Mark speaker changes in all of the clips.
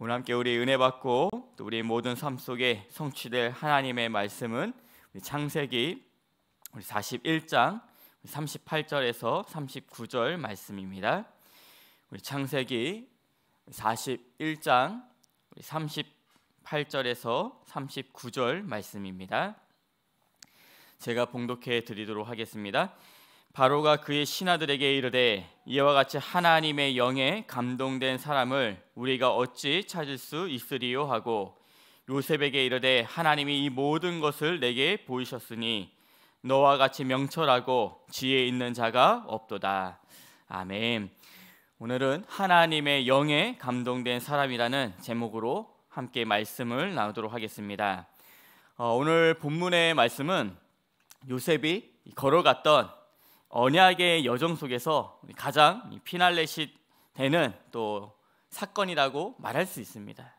Speaker 1: 오늘 함께 우리 은혜 받고 또 우리 모든 삶 속에 성취될 하나님의 말씀은 우리 창세기 우리 41장 38절에서 39절 말씀입니다. 우리 창세기 41장 우리 38절에서 39절 말씀입니다. 제가 봉독해 드리도록 하겠습니다. 바로가 그의 신하들에게 이르되 이와 같이 하나님의 영에 감동된 사람을 우리가 어찌 찾을 수 있으리요 하고 요셉에게 이르되 하나님이 이 모든 것을 내게 보이셨으니 너와 같이 명철하고 지혜 있는 자가 없도다. 아멘. 오늘은 하나님의 영에 감동된 사람이라는 제목으로 함께 말씀을 나누도록 하겠습니다. 어, 오늘 본문의 말씀은 요셉이 걸어갔던 언약의 여정 속에서 가장 피날레시 되는 또 사건이라고 말할 수 있습니다.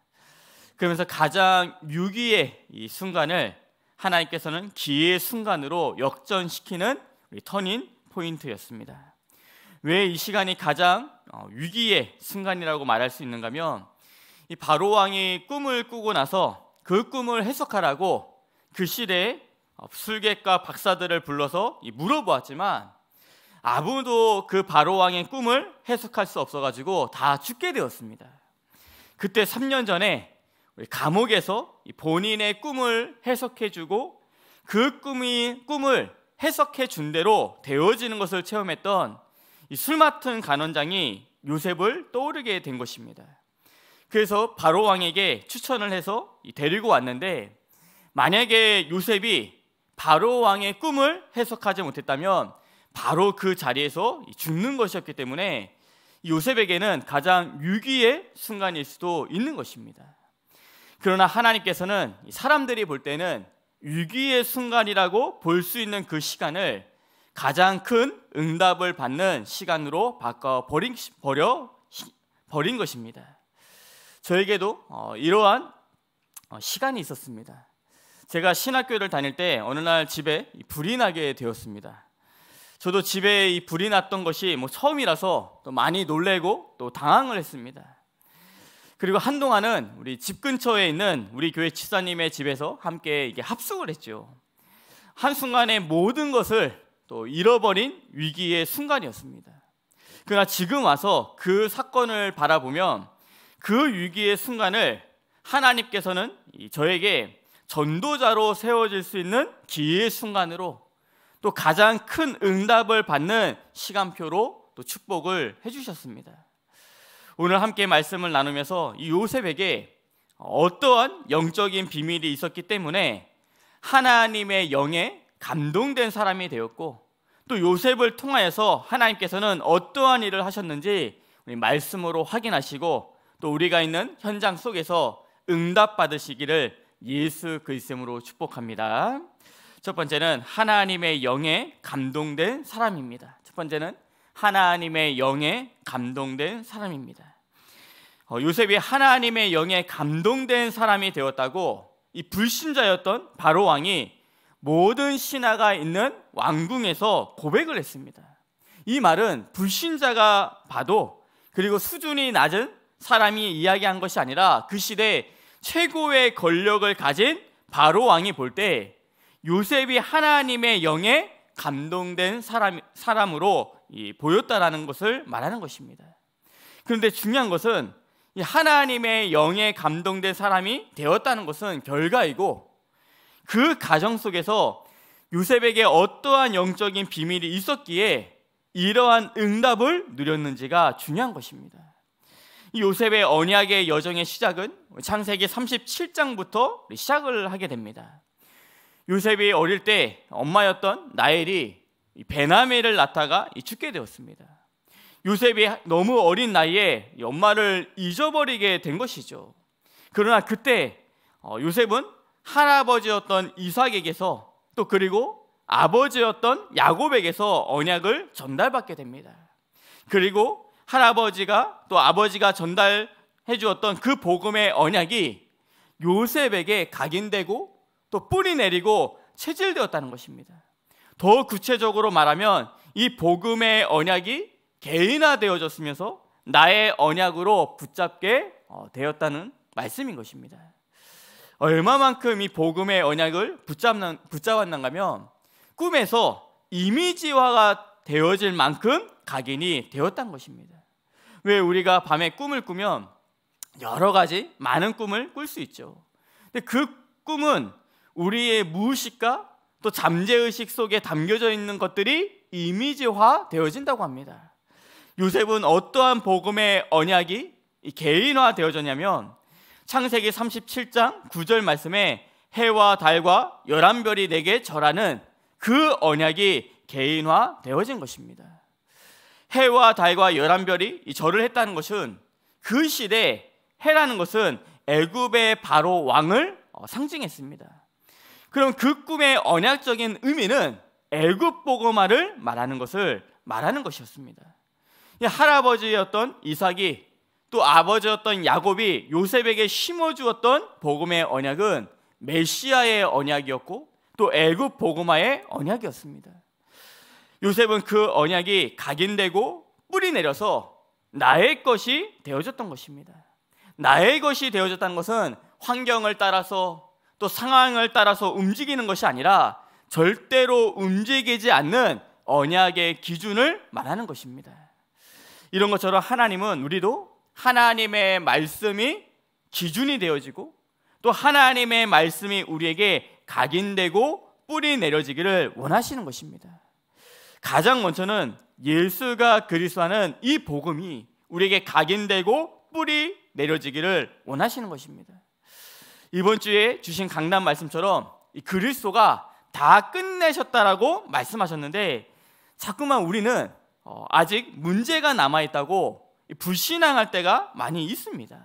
Speaker 1: 그러면서 가장 위기의 이 순간을 하나님께서는 기의 순간으로 역전시키는 터닝 포인트였습니다. 왜 이 시간이 가장 어, 위기의 순간이라고 말할 수 있는가면 이 바로 왕이 꿈을 꾸고 나서 그 꿈을 해석하라고 그 시대에 어, 술객과 박사들을 불러서 물어보았지만 아무도 그 바로 왕의 꿈을 해석할 수 없어가지고 다 죽게 되었습니다. 그때 3년 전에 감옥에서 본인의 꿈을 해석해주고 그 꿈이 꿈을 해석해준 대로 되어지는 것을 체험했던 술 맡은 간원장이 요셉을 떠오르게 된 것입니다. 그래서 바로 왕에게 추천을 해서 데리고 왔는데 만약에 요셉이 바로 왕의 꿈을 해석하지 못했다면 바로 그 자리에서 죽는 것이었기 때문에 요셉에게는 가장 위기의 순간일 수도 있는 것입니다. 그러나 하나님께서는 사람들이 볼 때는 위기의 순간이라고 볼 수 있는 그 시간을 가장 큰 응답을 받는 시간으로 바꿔 버린 버려 버린 것입니다. 저에게도 어, 이러한 어, 시간이 있었습니다. 제가 신학교를 다닐 때 어느 날 집에 불이 나게 되었습니다. 저도 집에 이 불이 났던 것이 뭐 처음이라서 또 많이 놀래고 또 당황을 했습니다. 그리고 한동안은 우리 집 근처에 있는 우리 교회 치사님의 집에서 함께 이게 합숙을 했죠. 한순간에 모든 것을 또 잃어버린 위기의 순간이었습니다. 그러나 지금 와서 그 사건을 바라보면 그 위기의 순간을 하나님께서는 저에게 전도자로 세워질 수 있는 기회의 순간으로 또 가장 큰 응답을 받는 시간표로 또 축복을 해주셨습니다. 오늘 함께 말씀을 나누면서 이 요셉에게 어떠한 영적인 비밀이 있었기 때문에 하나님의 영에 감동된 사람이 되었고 또 요셉을 통하여서 하나님께서는 어떠한 일을 하셨는지 우리 말씀으로 확인하시고 또 우리가 있는 현장 속에서 응답 받으시기를 예수 그리스도로 축복합니다. 첫 번째는 하나님의 영에 감동된 사람입니다. 첫 번째는 하나님의 영에 감동된 사람입니다. 어, 요셉이 하나님의 영에 감동된 사람이 되었다고 이 불신자였던 바로 왕이 모든 신하가 있는 왕궁에서 고백을 했습니다. 이 말은 불신자가 봐도 그리고 수준이 낮은 사람이 이야기한 것이 아니라 그 시대 최고의 권력을 가진 바로 왕이 볼때 요셉이 하나님의 영에 감동된 사람, 사람으로 보였다라는 것을 말하는 것입니다. 그런데 중요한 것은 하나님의 영에 감동된 사람이 되었다는 것은 결과이고 그 가정 속에서 요셉에게 어떠한 영적인 비밀이 있었기에 이러한 응답을 누렸는지가 중요한 것입니다. 요셉의 언약의 여정의 시작은 창세기 37장부터 시작을 하게 됩니다. 요셉이 어릴 때 엄마였던 나엘이 베나메를 낳다가 죽게 되었습니다. 요셉이 너무 어린 나이에 엄마를 잊어버리게 된 것이죠. 그러나 그때 어, 요셉은 할아버지였던 이삭에게서 또 그리고 아버지였던 야곱에게서 언약을 전달받게 됩니다. 그리고 할아버지가 또 아버지가 전달해 주었던 그 복음의 언약이 요셉에게 각인되고 또 뿌리 내리고 체질되었다는 것입니다. 더 구체적으로 말하면 이 복음의 언약이 개인화되어졌으면서 나의 언약으로 붙잡게 어, 되었다는 말씀인 것입니다. 얼마만큼 이 복음의 언약을 붙잡는, 붙잡았는가면 꿈에서 이미지화가 되어질 만큼 각인이 되었던 것입니다. 왜 우리가 밤에 꿈을 꾸면 여러 가지 많은 꿈을 꿀 수 있죠. 근데 그 꿈은 우리의 무의식과 또 잠재의식 속에 담겨져 있는 것들이 이미지화 되어진다고 합니다. 요셉은 어떠한 복음의 언약이 개인화 되어졌냐면 창세기 37장 9절 말씀에 해와 달과 열한별이 내게 절하는 그 언약이 개인화 되어진 것입니다. 해와 달과 열한별이 절을 했다는 것은 그 시대 해라는 것은 애굽의 바로 왕을 어, 상징했습니다. 그럼 그 꿈의 언약적인 의미는 애굽 보고마를 말하는 것을 말하는 것이었습니다. 할아버지였던 이삭이 또 아버지였던 야곱이 요셉에게 심어주었던 복음의 언약은 메시아의 언약이었고 또 애굽 복음화의 언약이었습니다. 요셉은 그 언약이 각인되고 뿌리 내려서 나의 것이 되어졌던 것입니다. 나의 것이 되어졌다는 것은 환경을 따라서 또 상황을 따라서 움직이는 것이 아니라 절대로 움직이지 않는 언약의 기준을 말하는 것입니다. 이런 것처럼 하나님은 우리도 하나님의 말씀이 기준이 되어지고 또 하나님의 말씀이 우리에게 각인되고 뿌리 내려지기를 원하시는 것입니다. 가장 먼저는 예수가 그리스도라는 이 복음이 우리에게 각인되고 뿌리 내려지기를 원하시는 것입니다. 이번 주에 주신 강남 말씀처럼 이 그리스도가 다 끝내셨다라고 말씀하셨는데 자꾸만 우리는 어, 아직 문제가 남아 있다고 불신앙할 때가 많이 있습니다.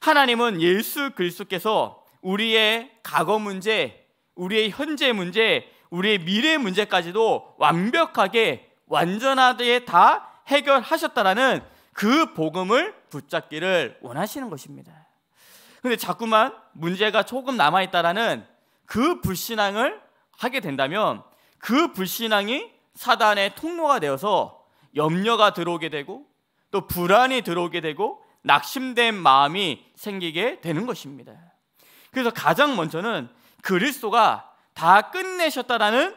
Speaker 1: 하나님은 예수 그리스도께서 우리의 과거 문제, 우리의 현재 문제, 우리의 미래 문제까지도 완벽하게 완전하게 다 해결하셨다라는 그 복음을 붙잡기를 원하시는 것입니다. 근데 자꾸만 문제가 조금 남아 있다라는 그 불신앙을 하게 된다면 그 불신앙이 사단의 통로가 되어서 염려가 들어오게 되고 또 불안이 들어오게 되고 낙심된 마음이 생기게 되는 것입니다. 그래서 가장 먼저는 그리스도가 다 끝내셨다라는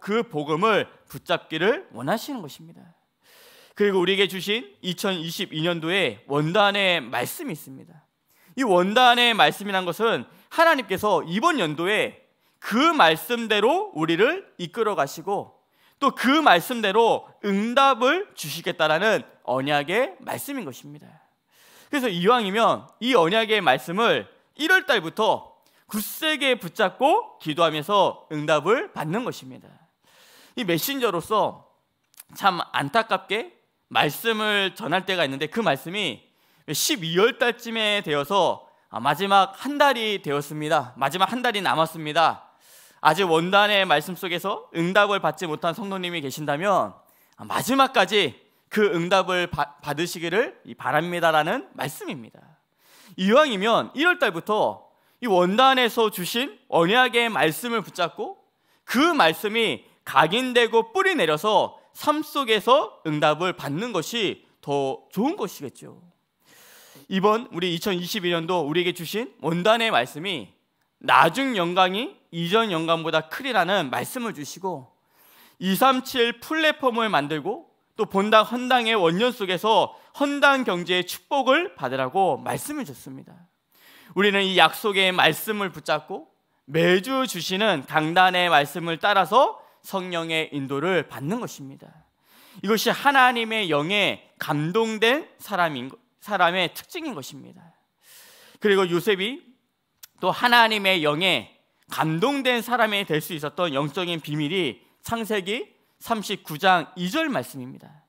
Speaker 1: 그 복음을 붙잡기를 원하시는 것입니다. 그리고 우리에게 주신 2022년도에 원단의 말씀이 있습니다. 이 원단의 말씀이란 것은 하나님께서 이번 연도에 그 말씀대로 우리를 이끌어 가시고 또 그 말씀대로 응답을 주시겠다라는 언약의 말씀인 것입니다. 그래서 이왕이면 이 언약의 말씀을 1월 달부터 굳세게 붙잡고 기도하면서 응답을 받는 것입니다. 이 메신저로서 참 안타깝게 말씀을 전할 때가 있는데 그 말씀이 12월 달쯤에 되어서 아, 마지막 한 달이 되었습니다. 마지막 한 달이 남았습니다. 아직 원단의 말씀 속에서 응답을 받지 못한 성도님이 계신다면 아, 마지막까지 그 응답을 바, 받으시기를 바랍니다라는 말씀입니다. 이왕이면 1월 달부터 이 원단에서 주신 언약의 말씀을 붙잡고 그 말씀이 각인되고 뿌리 내려서 삶 속에서 응답을 받는 것이 더 좋은 것이겠죠. 이번 우리 2021년도 우리에게 주신 원단의 말씀이 나중 영광이 이전 영광보다 크리라는 말씀을 주시고 237 플랫폼을 만들고 또 본당 헌당의 원년 속에서 헌당 경제의 축복을 받으라고 말씀을 줬습니다. 우리는 이 약속의 말씀을 붙잡고 매주 주시는 강단의 말씀을 따라서 성령의 인도를 받는 것입니다. 이것이 하나님의 영에 감동된 사람인 것. 사람의 특징인 것입니다. 그리고 요셉이 또 하나님의 영에 감동된 사람이 될 수 있었던 영적인 비밀이 창세기 39장 2절 말씀입니다.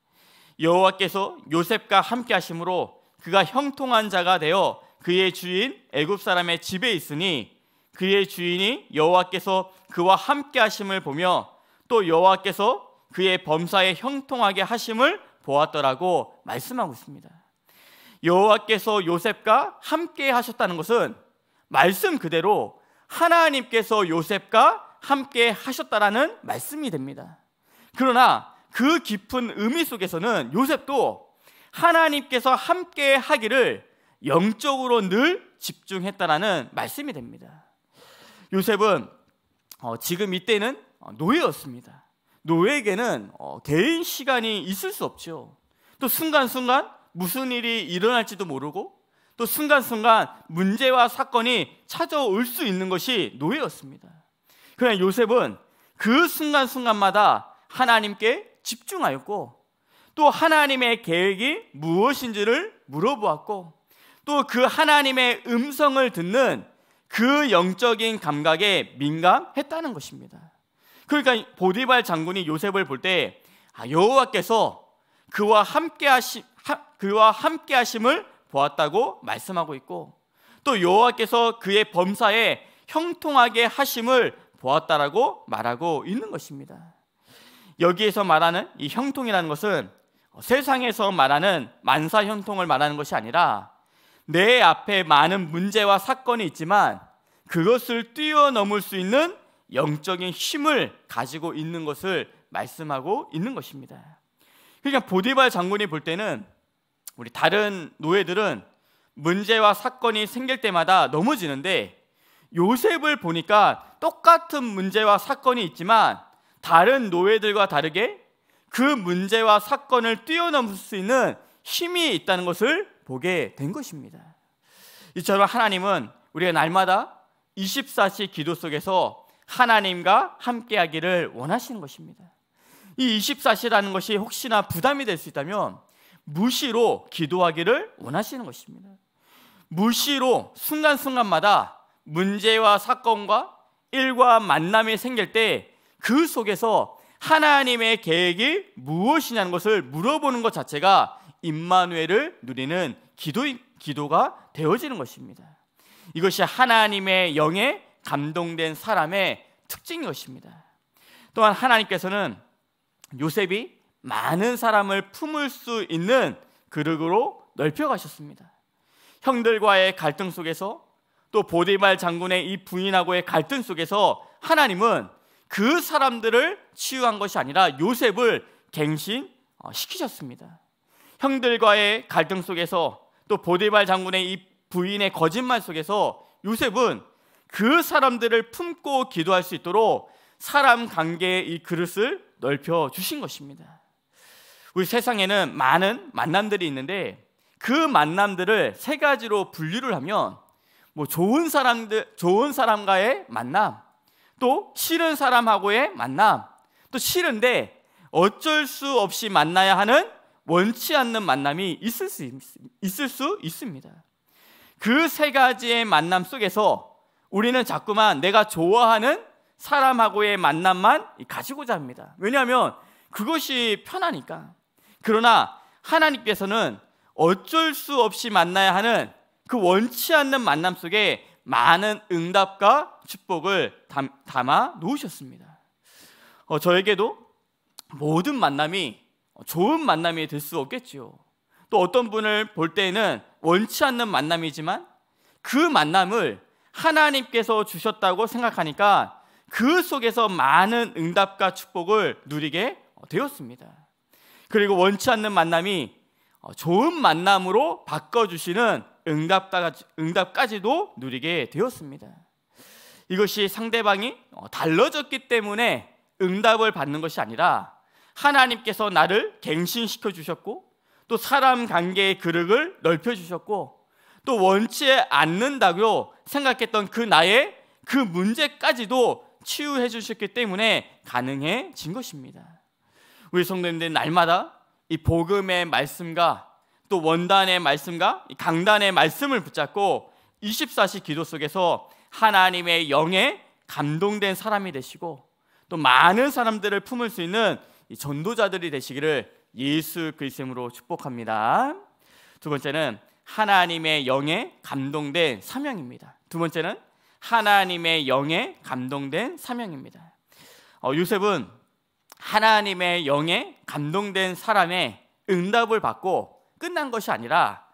Speaker 1: 여호와께서 요셉과 함께 하심으로 그가 형통한 자가 되어 그의 주인 애굽 사람의 집에 있으니 그의 주인이 여호와께서 그와 함께 하심을 보며 또 여호와께서 그의 범사에 형통하게 하심을 보았더라고 말씀하고 있습니다. 여호와께서 요셉과 함께 하셨다는 것은 말씀 그대로 하나님께서 요셉과 함께 하셨다라는 말씀이 됩니다. 그러나 그 깊은 의미 속에서는 요셉도 하나님께서 함께 하기를 영적으로 늘 집중했다라는 말씀이 됩니다. 요셉은 어, 지금 이때는 어, 노예였습니다. 노예에게는 어, 개인 시간이 있을 수 없죠. 또 순간순간 무슨 일이 일어날지도 모르고 또 순간순간 문제와 사건이 찾아올 수 있는 것이 노예였습니다. 그러나 요셉은 그 순간순간마다 하나님께 집중하였고 또 하나님의 계획이 무엇인지를 물어보았고 또 그 하나님의 음성을 듣는 그 영적인 감각에 민감했다는 것입니다. 그러니까 보디발 장군이 요셉을 볼때 아, 여호와께서 그와 함께 하시 그와 함께 하심을 보았다고 말씀하고 있고 또 여호와께서 그의 범사에 형통하게 하심을 보았다라고 말하고 있는 것입니다. 여기에서 말하는 이 형통이라는 것은 세상에서 말하는 만사 형통을 말하는 것이 아니라 내 앞에 많은 문제와 사건이 있지만 그것을 뛰어넘을 수 있는 영적인 힘을 가지고 있는 것을 말씀하고 있는 것입니다. 그러니까 보디발 장군이 볼 때는 우리 다른 노예들은 문제와 사건이 생길 때마다 넘어지는데 요셉을 보니까 똑같은 문제와 사건이 있지만 다른 노예들과 다르게 그 문제와 사건을 뛰어넘을 수 있는 힘이 있다는 것을 보게 된 것입니다. 이처럼 하나님은 우리가 날마다 24시 기도 속에서 하나님과 함께하기를 원하시는 것입니다. 이 24시라는 것이 혹시나 부담이 될 수 있다면 무시로 기도하기를 원하시는 것입니다. 무시로 순간순간마다 문제와 사건과 일과 만남이 생길 때 그 속에서 하나님의 계획이 무엇이냐는 것을 물어보는 것 자체가 임마누엘 누리는 기도 기도가 되어지는 것입니다. 이것이 하나님의 영에 감동된 사람의 특징인 것입니다. 또한 하나님께서는 요셉이 많은 사람을 품을 수 있는 그릇으로 넓혀 가셨습니다. 형들과의 갈등 속에서 또 보디발 장군의 이 부인하고의 갈등 속에서 하나님은 그 사람들을 치유한 것이 아니라 요셉을 갱신시키셨습니다. 어, 형들과의 갈등 속에서 또 보디발 장군의 이 부인의 거짓말 속에서 요셉은 그 사람들을 품고 기도할 수 있도록 사람 관계의 이 그릇을 넓혀 주신 것입니다. 우리 세상에는 많은 만남들이 있는데 그 만남들을 세 가지로 분류를 하면 뭐 좋은 사람들 좋은 사람과의 만남, 또 싫은 사람하고의 만남, 또 싫은데 어쩔 수 없이 만나야 하는 원치 않는 만남이 있을 수, 있을 있수 있습니다. 그 세 가지의 만남 속에서 우리는 자꾸만 내가 좋아하는 사람하고의 만남만 가지고자 합니다. 왜냐하면 그것이 편하니까. 그러나 하나님께서는 어쩔 수 없이 만나야 하는 그 원치 않는 만남 속에 많은 응답과 축복을 담아 놓으셨습니다. 어, 저에게도 모든 만남이 좋은 만남이 될 수 없겠지요. 또 어떤 분을 볼 때에는 원치 않는 만남이지만 그 만남을 하나님께서 주셨다고 생각하니까 그 속에서 많은 응답과 축복을 누리게 되었습니다. 그리고 원치 않는 만남이 어, 좋은 만남으로 바꿔주시는 응답까지, 도 누리게 되었습니다. 이것이 상대방이 어, 달라졌기 때문에 응답을 받는 것이 아니라 하나님께서 나를 갱신시켜 주셨고 또 사람 관계의 그릇을 넓혀 주셨고 또 원치 않는다고 생각했던 그 나의 그 문제까지도 치유해 주셨기 때문에 가능해진 것입니다. 우리 성도님들 날마다 이 복음의 말씀과 또 원단의 말씀과 강단의 말씀을 붙잡고 24시 기도 속에서 하나님의 영에 감동된 사람이 되시고 또 많은 사람들을 품을 수 있는 전도자들이 되시기를 예수 그리스도로 축복합니다. 두 번째는 하나님의 영에 감동된 사명입니다. 두 번째는 하나님의 영에 감동된 사명입니다. 어, 요셉은 하나님의 영에 감동된 사람의 응답을 받고 끝난 것이 아니라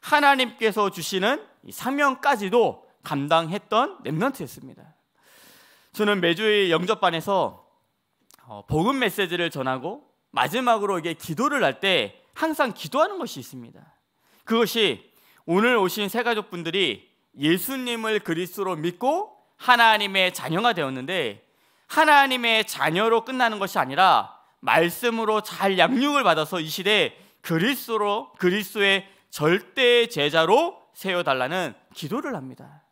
Speaker 1: 하나님께서 주시는 사명까지도 감당했던 랩런트였습니다. 저는 매주의 영접반에서 어, 복음 메시지를 전하고 마지막으로 이게 기도를 할 때 항상 기도하는 것이 있습니다. 그것이 오늘 오신 세 가족분들이 예수님을 그리스로 믿고 하나님의 자녀가 되었는데 하나님의 자녀로 끝나는 것이 아니라 말씀으로 잘 양육을 받아서 이 시대에 그리스로그리스의 절대 제자로 세워 달라는 기도를 합니다.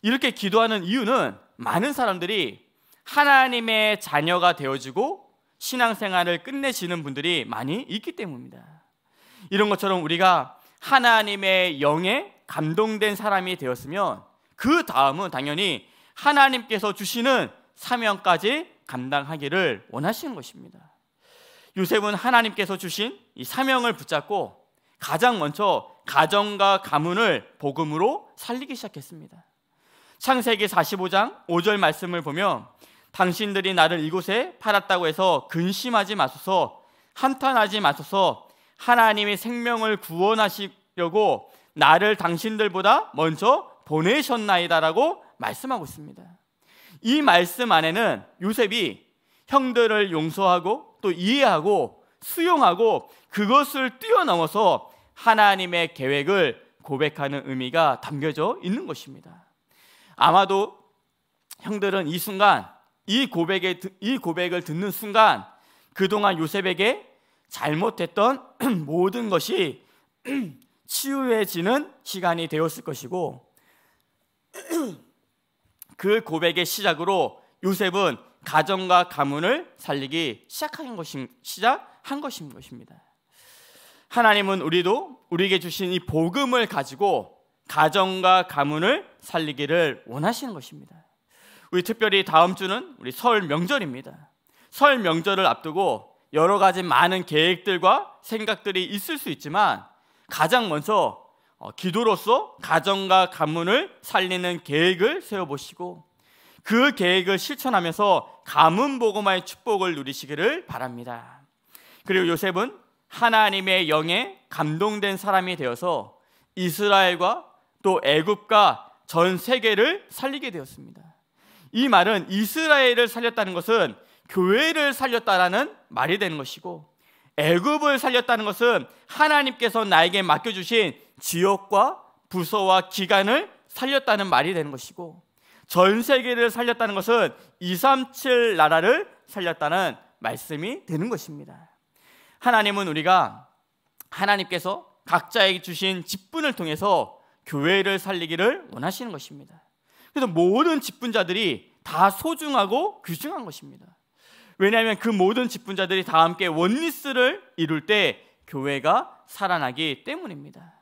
Speaker 1: 이렇게 기도하는 이유는 많은 사람들이 하나님의 자녀가 되어지고 신앙생활을 끝내시는 분들이 많이 있기 때문입니다. 이런 것처럼 우리가 하나님의 영에 감동된 사람이 되었으면 그 다음은 당연히 하나님께서 주시는 사명까지 감당하기를 원하시는 것입니다. 요셉은 하나님께서 주신 이 사명을 붙잡고 가장 먼저 가정과 가문을 복음으로 살리기 시작했습니다. 창세기 45장 5절 말씀을 보면 당신들이 나를 이곳에 팔았다고 해서 근심하지 마소서 한탄하지 마소서 하나님이 생명을 구원하시려고 나를 당신들보다 먼저 보내셨나이다라고 말씀하고 있습니다. 이 말씀 안에는 요셉이 형들을 용서하고 또 이해하고 수용하고 그것을 뛰어넘어서 하나님의 계획을 고백하는 의미가 담겨져 있는 것입니다. 아마도 형들은 이 순간 이 고백에 이 고백을 듣는 순간 그동안 요셉에게 잘못했던 모든 것이 치유해지는 시간이 되었을 것이고 그 고백의 시작으로 요셉은 가정과 가문을 살리기 시작한 것임, 시작한 것인 것입니다. 하나님은 우리도 우리에게 주신 이 복음을 가지고 가정과 가문을 살리기를 원하시는 것입니다. 우리 특별히 다음 주는 우리 설 명절입니다. 설 명절을 앞두고 여러 가지 많은 계획들과 생각들이 있을 수 있지만 가장 먼저 어, 기도로서 가정과 가문을 살리는 계획을 세워보시고 그 계획을 실천하면서 가문 보고화의 축복을 누리시기를 바랍니다. 그리고 요셉은 하나님의 영에 감동된 사람이 되어서 이스라엘과 또 애굽과 전 세계를 살리게 되었습니다. 이 말은 이스라엘을 살렸다는 것은 교회를 살렸다라는 말이 되는 것이고 애굽을 살렸다는 것은 하나님께서 나에게 맡겨주신 지역과 부서와 기간을 살렸다는 말이 되는 것이고 전 세계를 살렸다는 것은 237 나라를 살렸다는 말씀이 되는 것입니다. 하나님은 우리가 하나님께서 각자에게 주신 직분을 통해서 교회를 살리기를 원하시는 것입니다. 그래서 모든 직분자들이 다 소중하고 귀중한 것입니다. 왜냐하면 그 모든 집분자들이다 함께 원리스를 이룰 때 교회가 살아나기 때문입니다.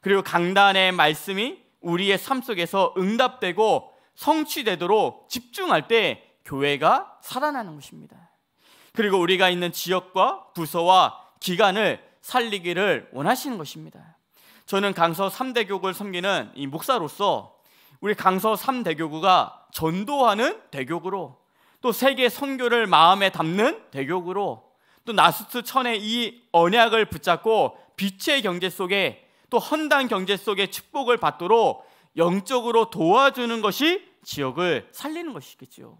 Speaker 1: 그리고 강단의 말씀이 우리의 삶 속에서 응답되고 성취되도록 집중할 때 교회가 살아나는 것입니다. 그리고 우리가 있는 지역과 부서와 기간을 살리기를 원하시는 것입니다. 저는 강서 3대교구를 섬기는 이 목사로서 우리 강서 3대교구가 전도하는 대교구로 또 세계 선교를 마음에 담는 대교구로 또 나수트 천의 이 언약을 붙잡고 빛의 경제 속에 또 헌당 경제 속에 축복을 받도록 영적으로 도와주는 것이 지역을 살리는 것이겠죠.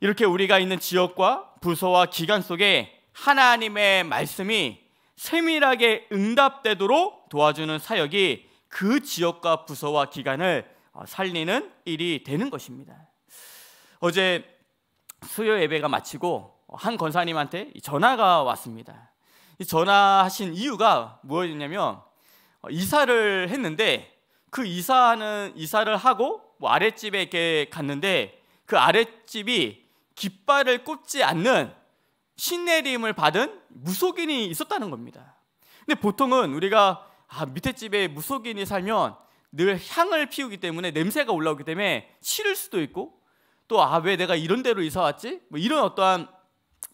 Speaker 1: 이렇게 우리가 있는 지역과 부서와 기관 속에 하나님의 말씀이 세밀하게 응답되도록 도와주는 사역이 그 지역과 부서와 기관을 어, 살리는 일이 되는 것입니다. 어제 수요 예배가 마치고 한 권사님한테 전화가 왔습니다. 전화하신 이유가 무엇이냐면 어, 이사를 했는데 그 이사는 하 이사를 하고 뭐 아랫집에 갔는데 그 아랫집이 깃발을 꽂지 않는 신내림을 받은 무속인이 있었다는 겁니다. 근데 보통은 우리가 아, 밑에 집에 무속인이 살면 늘 향을 피우기 때문에 냄새가 올라오기 때문에 싫을 수도 있고 또아왜 내가 이런 데로 이사 왔지? 뭐 이런 어떠한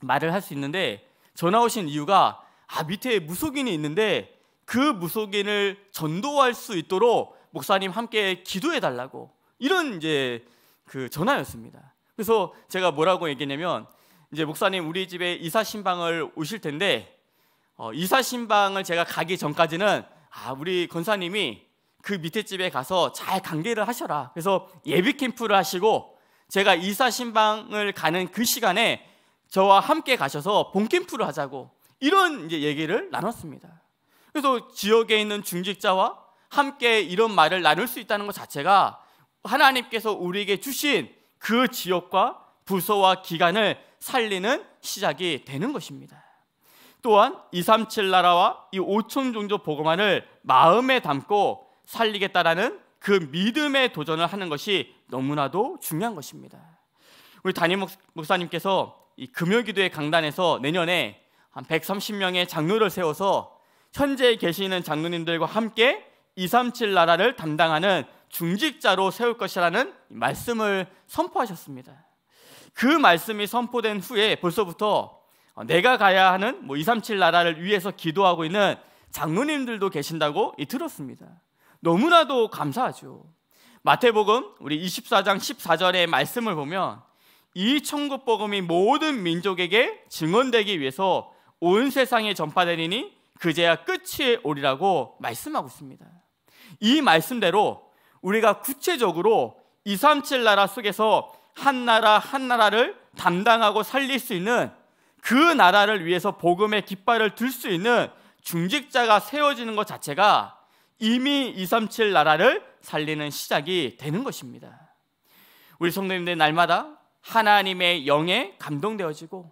Speaker 1: 말을 할 수 있는데 전화 오신 이유가 아 밑에 무속인이 있는데 그 무속인을 전도할 수 있도록 목사님 함께 기도해 달라고 이런 이제 그 전화였습니다. 그래서 제가 뭐라고 얘기냐면 이제 목사님 우리 집에 이사 신방을 오실 텐데 어, 이사 신방을 제가 가기 전까지는 아 우리 권사님이 그 밑에 집에 가서 잘 관계를 하셔라. 그래서 예비 캠프를 하시고 제가 이사 신방을 가는 그 시간에 저와 함께 가셔서 본캠프를 하자고 이런 이제 얘기를 나눴습니다. 그래서 지역에 있는 중직자와 함께 이런 말을 나눌 수 있다는 것 자체가 하나님께서 우리에게 주신 그 지역과 부서와 기간을 살리는 시작이 되는 것입니다. 또한 237 나라와 이 5천 종족 복음화를 마음에 담고 살리겠다라는 그 믿음의 도전을 하는 것이 너무나도 중요한 것입니다. 우리 담임 목사님께서 이 금요 기도의 강단에서 내년에 한 130명의 장로를 세워서 현재 계시는 장로님들과 함께 237 나라를 담당하는 중직자로 세울 것이라는 말씀을 선포하셨습니다. 그 말씀이 선포된 후에 벌써부터 어, 내가 가야 하는 뭐237 나라를 위해서 기도하고 있는 장로님들도 계신다고 들었습니다. 너무나도 감사하죠. 마태복음 우리 24장 14절의 말씀을 보면 이 천국 복음이 모든 민족에게 증언되기 위해서 온 세상에 전파되리니 그제야 끝이 오리라고 말씀하고 있습니다. 이 말씀대로 우리가 구체적으로 237 나라 속에서 한 나라 한 나라를 담당하고 살릴 수 있는 그 나라를 위해서 복음의 깃발을 들 수 있는 중직자가 세워지는 것 자체가 이미 237 나라를 살리는 시작이 되는 것입니다. 우리 성도님들 날마다 하나님의 영에 감동되어지고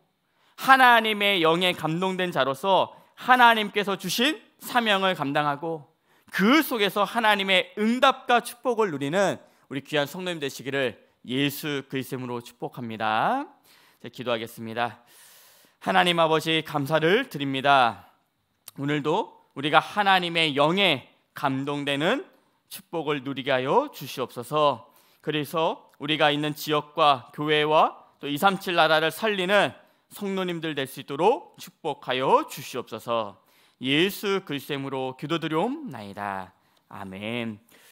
Speaker 1: 하나님의 영에 감동된 자로서 하나님께서 주신 사명을 감당하고 그 속에서 하나님의 응답과 축복을 누리는 우리 귀한 성도님 되시기를 예수 그리스도로 축복합니다. 기도하겠습니다. 하나님 아버지 감사를 드립니다. 오늘도 우리가 하나님의 영에 감동되는 축복을 누리게 하여 주시옵소서. 그래서 우리가 있는 지역과 교회와 또237 나라를 살리는 성노님들 될 수 있도록 축복하여 주시옵소서. 예수 그리스도로 기도드려옵나이다. 아멘.